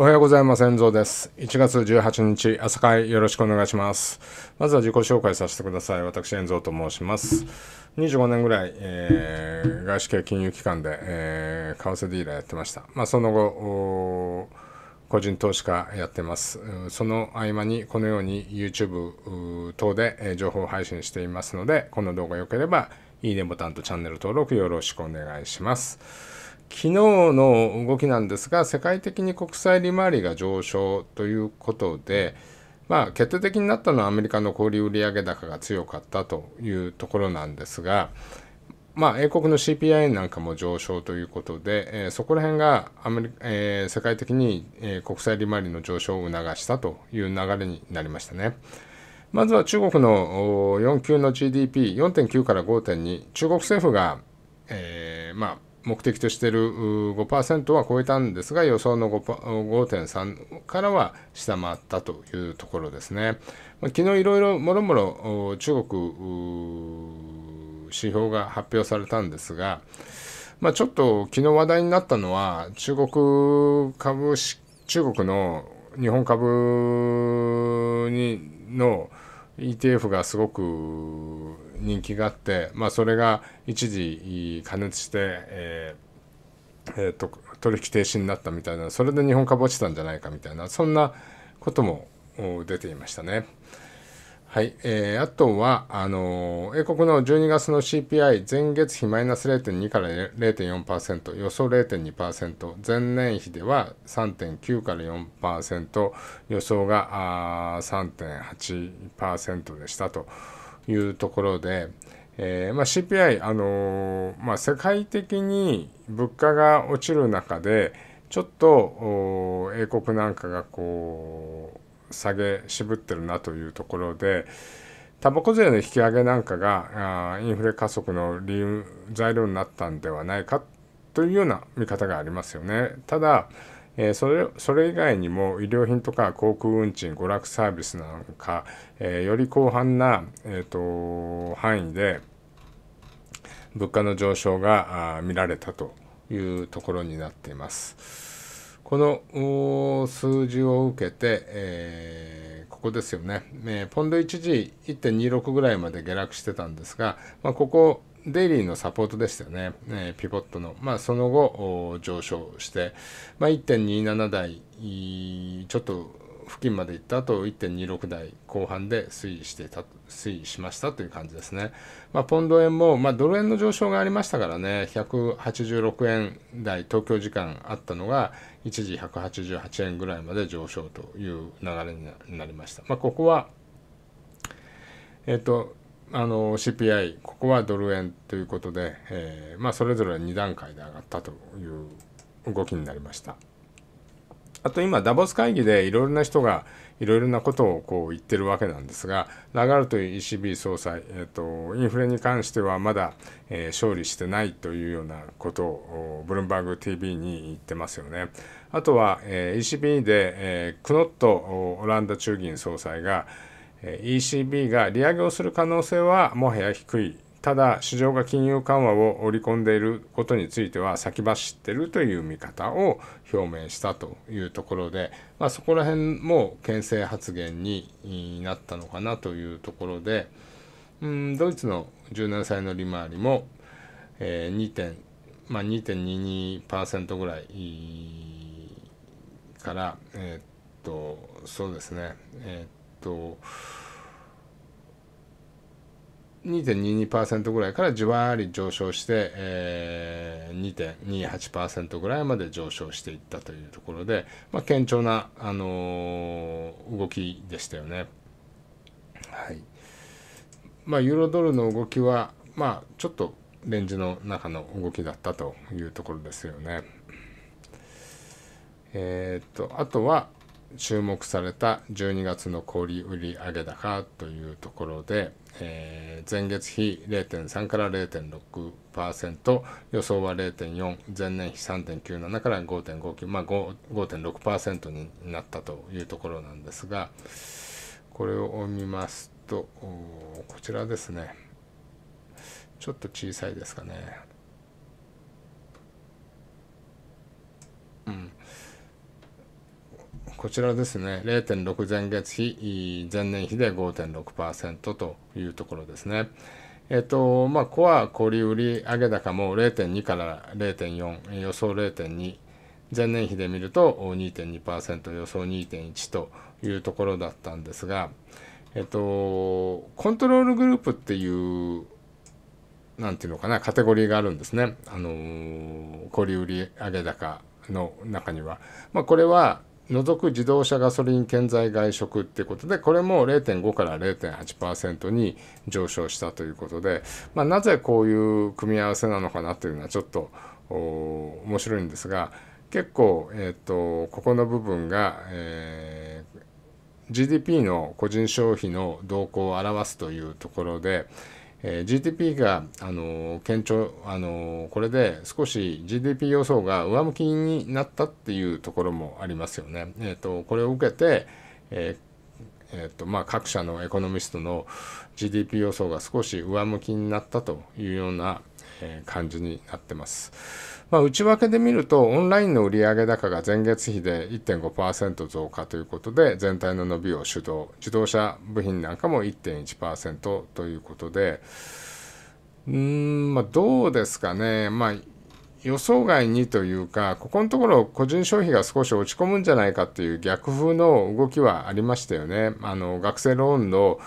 おはようございます。遠蔵です。1月18日、朝会よろしくお願いします。まずは自己紹介させてください。私、遠蔵と申します。25年ぐらい、えー、外資系金融機関で、えー、為替ディーラーやってました。まあ、その後、個人投資家やってます。その合間に、このように YouTube 等で情報を配信していますので、この動画良ければ、いいねボタンとチャンネル登録よろしくお願いします。昨日の動きなんですが、世界的に国債利回りが上昇ということで、まあ、決定的になったのはアメリカの小売売上高が強かったというところなんですが、まあ、英国の CPI なんかも上昇ということで、えー、そこら辺がアメリカ、えー、世界的に、えー、国債利回りの上昇を促したという流れになりましたね。まずは中国の4級の GDP4.9 から5.2中国政府が、えー、まあ目的としている5%は超えたんですが、予想の5.3からは下回ったというところですね。まあ、昨日いろいろもろもろ中国指標が発表されたんですが、まあ、ちょっと昨日話題になったのは、中国株中国の日本株にの、ETF がすごく人気があって、まあ、それが一時加熱して、えーえーと、取引停止になったみたいなそれで日本株落ちたんじゃないかみたいなそんなことも出ていましたね。はい、えー、あとはあのー、英国の12月の CPI、前月比マイナス0.2から0.4%、予想0.2%、前年比では3.9から4%、予想があ3.8%でしたというところで、えーまあ、CPI、あのー、まあ、世界的に物価が落ちる中で、ちょっと英国なんかがこう、下げ渋ってるなというところでタバコ税の引き上げなんかがインフレ加速の理由材料になったんではないかというような見方がありますよね。ただえそれそれ以外にも医療品とか航空運賃娯楽サービスなんか、えー、より広範な、えーと、と範囲で物価の上昇が見られたというところになっています。この数字を受けて、えー、ここですよね、えー、ポンド一時1.26ぐらいまで下落してたんですが、まあ、ここデイリーのサポートでしたよね、えー、ピボットの、まあ、その後上昇して、まあ、1.27台ちょっと付近まで行った後1.26台後半で推移してた推移しましたという感じですね、まあ、ポンド円も、まあ、ドル円の上昇がありましたからね186円台東京時間あったのが一時188円ぐらいまで上昇という流れになりました、まあ、ここはえっ、ー、とあの CPI ここはドル円ということで、えー、まあ、それぞれ2段階で上がったという動きになりました。あと今、ダボス会議でいろいろな人がいろいろなことをこう言ってるわけなんですが、ラガルト ECB 総裁、えっ、ー、と、インフレに関してはまだ、えー、勝利してないというようなことを、ブルンバーグ TV に言ってますよね。あとは、えー、ECB で、えー、クノットオランダ中銀総裁が、えー、ECB が利上げをする可能性はもはや低いただ市場が金融緩和を織り込んでいることについては先走ってるという見方を表明したというところで、まあ、そこら辺も牽制発言になったのかなというところでうんドイツの17歳の利回りも、えー、2点、まあ、2.22%ぐらいから、えー、っとそうですねえー、っと2.22%ぐらいからじわり上昇して、えー、2.28%ぐらいまで上昇していったというところで、まあ、堅調な、あのー、動きでしたよね。はいまあ、ユーロドルの動きは、まあ、ちょっとレンジの中の動きだったというところですよね。えー、っとあとは、注目された12月の小売売上高というところで、えー、前月比0.3から0.6%予想は0.4前年比3.97から5.59まあ5.6%になったというところなんですがこれを見ますとこちらですねちょっと小さいですかねうんこちらですね、0.6前月比、前年比で5.6%というところですね。えっと、まあ、コア小売売上高も0.2から0.4、予想0.2、前年比で見ると2.2%、予想2.1というところだったんですが、えっと、コントロールグループっていうなんていうのかな、カテゴリーがあるんですね。あの小売売上高の中には。まあ、これは、除く自動車ガソリン建材外食ってことでこれも0.5から0.8%に上昇したということで、まあ、なぜこういう組み合わせなのかなというのはちょっと面白いんですが結構、えーと、とここの部分が、えー、GDP の個人消費の動向を表すというところで、えー、GDP が、あの堅調、あのこれで少し GDP 予想が上向きになったっていうところもありますよね。えーと、とこれを受けて、えーえーとまあ、各社のエコノミストの GDP 予想が少し上向きになったというようなえ感じになってます。まあ、内訳で見ると、オンラインの売上高が前月比で1.5%増加ということで、全体の伸びを主導、自動車部品なんかも1.1%ということで、うーん、まあ、どうですかね。まあ予想外にというか、ここのところ個人消費が少し落ち込むんじゃないかっていう逆風の動きはありましたよね。あの学生ローンの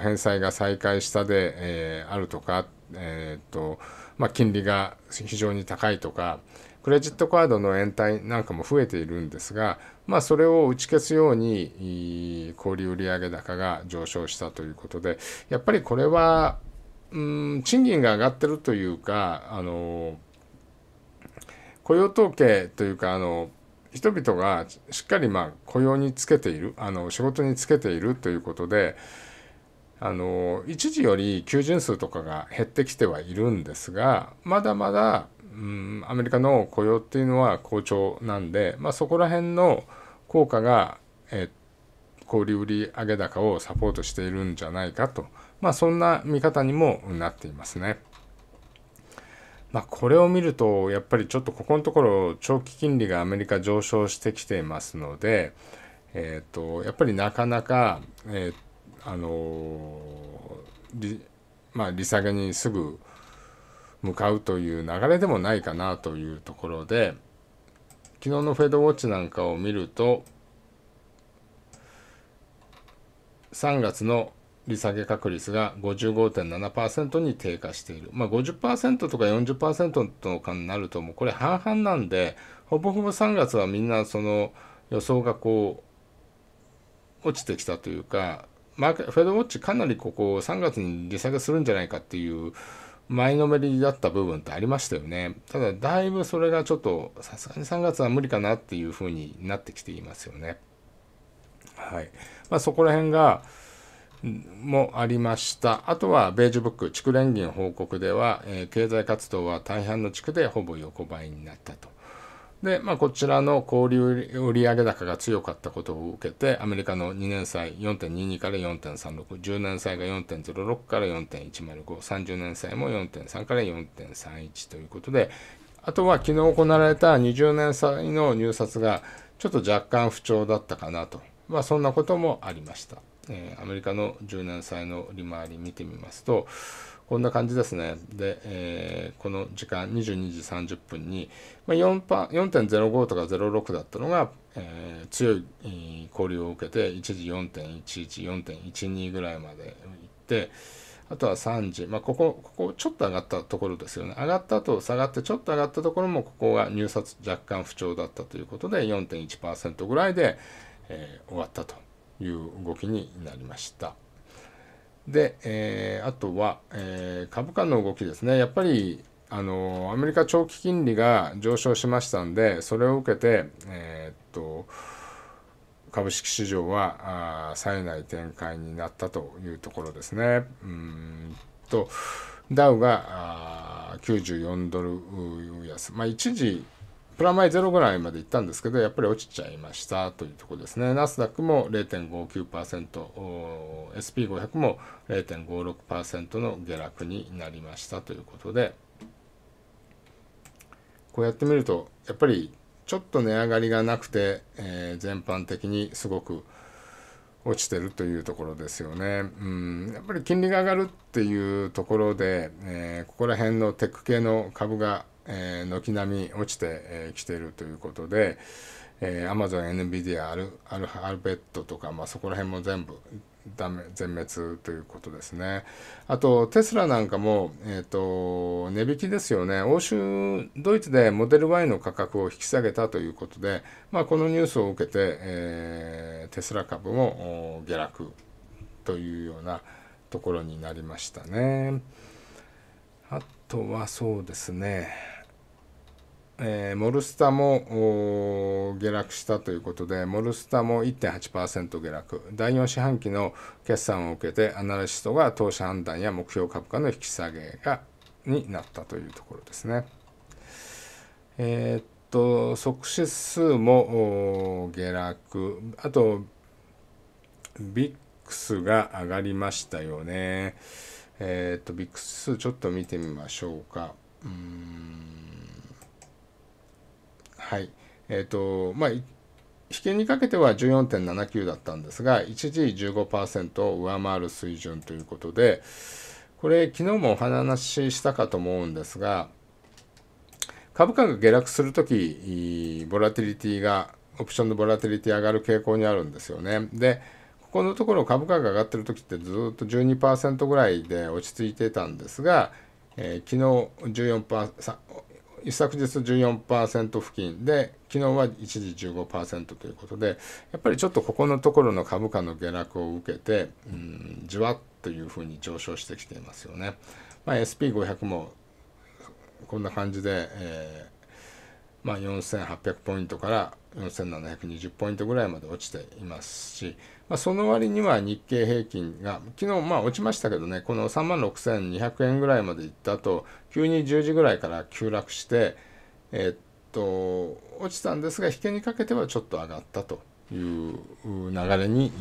返済が再開したで、えー、あるとかえっ、ー、と、まあ、金利が非常に高いとか、クレジットカードの延滞なんかも増えているんですが、まあ、それを打ち消すように小売売上高が上昇したということで、やっぱりこれは、うん、賃金が上がってるというか、あの雇用統計というか、あの人々がしっかりまあ雇用につけているあの仕事につけているということで、あの一時より求人数とかが減ってきてはいるんですがまだまだ、うん、アメリカの雇用っていうのは好調なんで、まあ、そこら辺の効果が、え小売売上高をサポートしているんじゃないかと、まあ、そんな見方にもなっていますね。まあ、これを見るとやっぱりちょっとここのところ長期金利がアメリカ上昇してきていますので、えーと、とやっぱりなかなか、えーあの利まあ、利下げにすぐ向かうという流れでもないかなというところで昨日のフェードウォッチなんかを見ると3月の利下げ確率が55.7%に低下している、まあ50、50%とか40%とかになるともうこれ半々なんでほぼほぼ3月はみんなその予想がこう落ちてきたというかマーケフェドウォッチかなりここ3月に下げするんじゃないかっていう前のめりだった部分ってありましたよね。ただだいぶそれがちょっとさすがに3月は無理かなっていうふうになってきていますよね。はい。まあそこら辺が、もありました。あとは、ベージュブック、地区連銀報告では、えー、経済活動は大半の地区でほぼ横ばいになったと。で、まあ、こちらの交流売上高が強かったことを受けて、アメリカの2年債4.22から4.36、10年債が4.06から4.105、30年債も4.3から4.31ということで、あとは昨日行われた20年債の入札がちょっと若干不調だったかなと、まあ、そんなこともありました。えー、アメリカの1年債の利回り見てみますと、こんな感じですね。で、えー、この時間、22時30分に、まあ、4.05とか06だったのが、えー、強い、交流を受けて、一時4.11、4.12ぐらいまで行って、あとは3時、まあ、ここ、ここちょっと上がったところですよね。上がった後、下がって、ちょっと上がったところも、ここが入札若干不調だったということで、4.1%ぐらいで、えー、終わったという動きになりました。で、えー、あとは、えー、株価の動きですね。やっぱり、あのアメリカ長期金利が上昇しましたんで、それを受けて、えー、っと、株式市場は冴えない展開になったというところですね。うんと、ダウが94ドル安、まあ、一時プラマイゼロぐらいまで行ったんですけど、やっぱり落ちちゃいましたというところですね。ナスダックも0.59%、SP500 も0.56%の下落になりましたということで、こうやってみると、やっぱりちょっと値上がりがなくて、えー、全般的にすごく落ちてるというところですよね。うん、やっぱり金利が上がるっていうところで、えー、ここら辺のテック系の株がえ軒並み落ちてきてるということで、えー、Amazon、NVIDIA、アルアルアルベットとか、まあ、そこら辺も全部ダメ全滅ということですね。あと、テスラなんかも、えーと、と値引きですよね。欧州、ドイツでモデル Y の価格を引き下げたということで、まあ、このニュースを受けて、えー、テスラ株も下落というようなところになりましたね。あとはそうですね。えー、モルスタも下落したということで、モルスタも1.8%下落、第4四半期の決算を受けて、アナリストが投資判断や目標株価の引き下げがになったというところですね。えー、っと、即指数も下落、あと、ビックスが上がりましたよね。えー、っと、ビックスちょっと見てみましょうか。うんはい。えっ、ー、と、まあ、引けにかけては14.79だったんですが、一時15%を上回る水準ということで、これ、昨日もお話ししたかと思うんですが、株価が下落するとき、ボラティリティが、オプションのボラティリティ上がる傾向にあるんですよね。で、ここのところ株価が上がってる時ってずっと12%ぐらいで落ち着いてたんですが、えー、昨日一昨日14%付近で、昨日は一時15%ということで、やっぱりちょっとここのところの株価の下落を受けて、うん、じわっというふうに上昇してきていますよね。まあ、SP500 もこんな感じで、えーまあ、4800ポイントから4720ポイントぐらいまで落ちていますし、まあ、その割には日経平均が、昨日まあ落ちましたけどね、この3万6200円ぐらいまでいった後、急に10時ぐらいから急落して、えっと、落ちたんですが、引けにかけてはちょっと上がったという流れに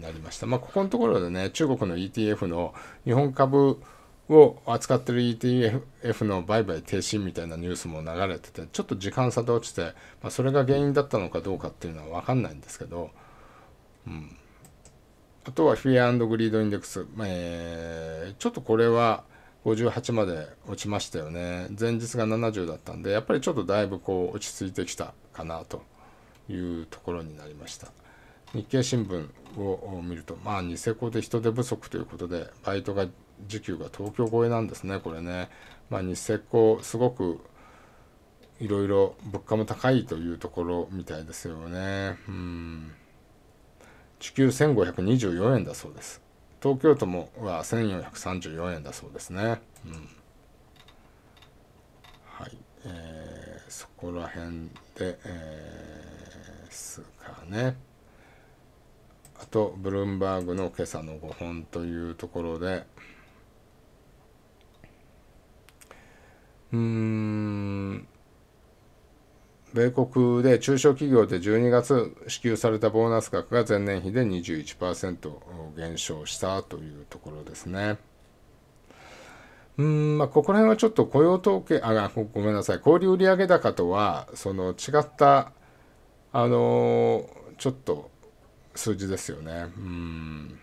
なりました。まあ、ここのところでね、中国の ETF の日本株、を扱ってる ETF の売買停止みたいなニュースも流れててちょっと時間差で落ちて、まあ、それが原因だったのかどうかっていうのは分かんないんですけど、うん、あとはフィアグリードインデックス、えー、ちょっとこれは58まで落ちましたよね前日が70だったんでやっぱりちょっとだいぶこう落ち着いてきたかなというところになりました。日経新聞を見ると、まあ、ニセコで人手不足ということで、バイトが需給が東京超えなんですね、これね。まあ、日石膏、すごくいろいろ物価も高いというところみたいですよね。うん。地球1524円だそうです。東京都もは1434円だそうですね。うん。はい。えー、そこら辺で、えー、すかね。あと、ブルームバーグの今朝の5本というところで、うん米国で中小企業で12月支給されたボーナス額が前年比で21%減少したというところですね。うんまあ、ここら辺はちょっと雇用統計、あ、ごめんなさい、小売売上高とは、その違った、あのー、ちょっと数字ですよね。うん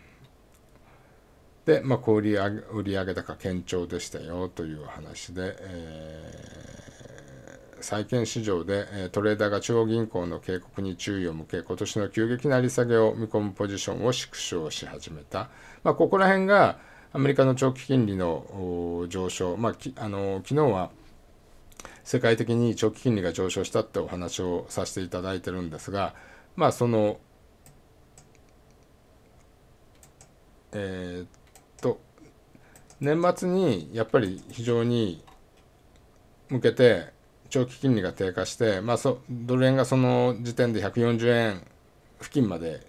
で、まあ、小売上売上高堅調でしたよという話で、えー、債券市場でトレーダーが中央銀行の警告に注意を向け今年の急激な利下げを見込むポジションを縮小し始めた、まあ、ここら辺がアメリカの長期金利の上昇、まあ、きあの昨日は世界的に長期金利が上昇したってお話をさせていただいてるんですが、まあ、そのえー、年末にやっぱり非常に向けて長期金利が低下して、まあ、そドル円がその時点で140円付近まで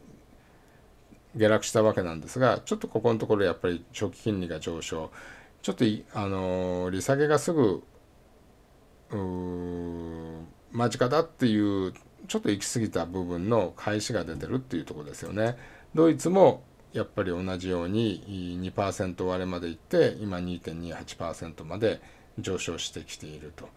下落したわけなんですがちょっとここのところやっぱり長期金利が上昇ちょっとあの利下げがすぐ間近だっていうちょっと行き過ぎた部分の返しが出てるっていうとこですよね。ドイツもやっぱり同じように2%割れまでいって今2.28%まで上昇してきていると。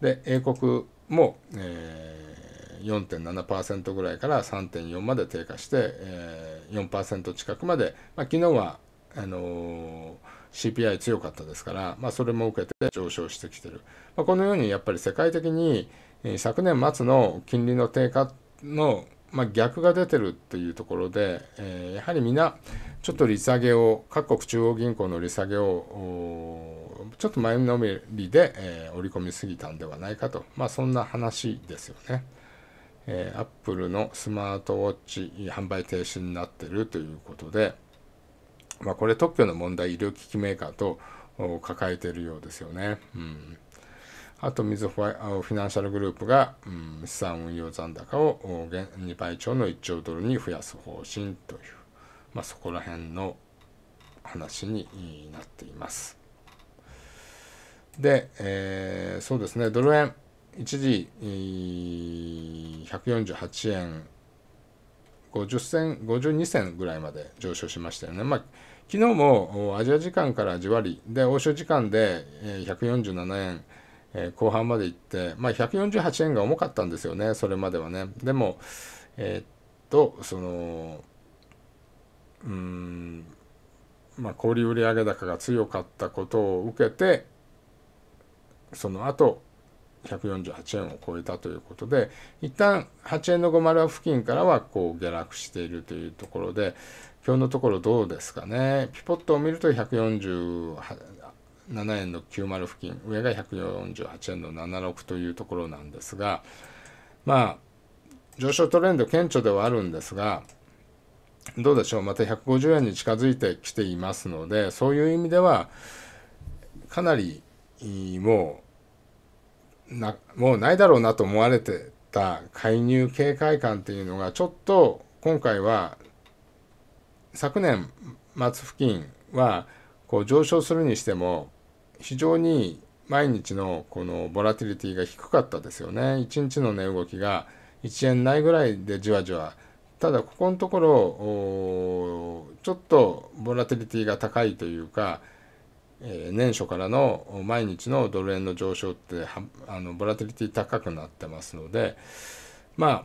で英国も、えー、4.7%ぐらいから3.4まで低下して、えー、4%近くまで、まあ、昨日はあのー、CPI 強かったですから、まあ、それも受けて上昇してきてる、まあ、このようにやっぱり世界的に、えー、昨年末の金利の低下のまあ、逆が出てるというところで、えー、やはり皆ちょっと利下げを各国中央銀行の利下げをちょっと前のめりで、えー、織り込みすぎたんではないかと、まあ、そんな話ですよね。えー、アップルのスマートウォッチ販売停止になってるということで、まあ、これ特許の問題医療機器メーカーと抱えているようですよね。うんあと、みずほフィナンシャルグループが、うん、資産運用残高を2倍超の1兆ドルに増やす方針という、まあ、そこら辺の話になっています。で、えー、そうですね、ドル円、一時148円50銭、52銭ぐらいまで上昇しましたよね。まあ昨日もアジア時間からじわりで、欧州時間で147円えー、後半まで行って、まあ、148円が重かったんですよね、それまではね。でも、えー、っと、その、うん、まあ、小売売上高が強かったことを受けて、その後、148円を超えたということで、一旦8円の50付近からはこう下落しているというところで、今日のところどうですかね。ピポットを見ると1 4 7円の90付近上が148円の76というところなんですがまあ上昇トレンド顕著ではあるんですがどうでしょうまた150円に近づいてきていますのでそういう意味ではかなりもうなもうないだろうなと思われてた介入警戒感っていうのがちょっと今回は昨年末付近はこう上昇するにしても非常に毎日のこのボラティリティが低かったですよね。1日の値動きが1円ないぐらいでじわじわ。ただここのところちょっとボラティリティが高いというか、え年初からの毎日のドル円の上昇ってあのボラティリティ高くなってますのでまあ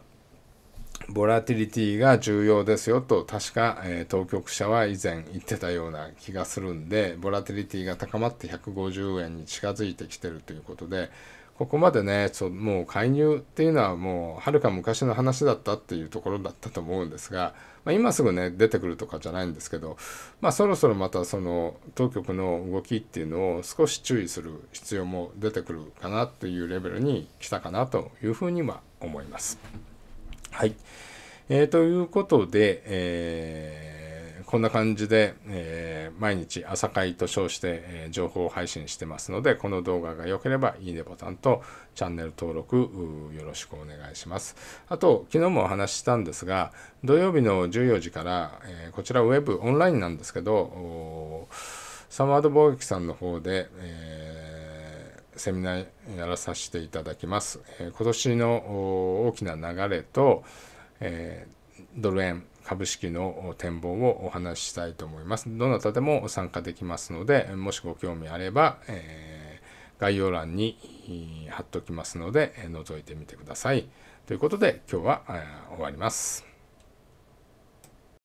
ボラティリティが重要ですよと確か、え当局者は以前言ってたような気がするんでボラティリティが高まって150円に近づいてきてるということでここまでねそもう介入っていうのはもうはるか昔の話だったっていうところだったと思うんですが、まあ、今すぐね出てくるとかじゃないんですけど、まあ、そろそろまたその当局の動きっていうのを少し注意する必要も出てくるかなというレベルに来たかなというふうには思います。はい。えー、ということで、えー、こんな感じで、えー、毎日朝会と称して、え情報を配信してますので、この動画が良ければいいねボタンとチャンネル登録よろしくお願いします。あと、昨日もお話ししたんですが、土曜日の14時から、えこちらウェブオンラインなんですけど、サマード貿易さんの方で、えーセミナーやらさせていただきます。え今年の大きな流れと、えドル円株式の展望をお話ししたいと思います。どなたでも参加できますので、もしご興味あれば、え概要欄に貼っておきますので、覗いてみてください。ということで、今日はえ終わります。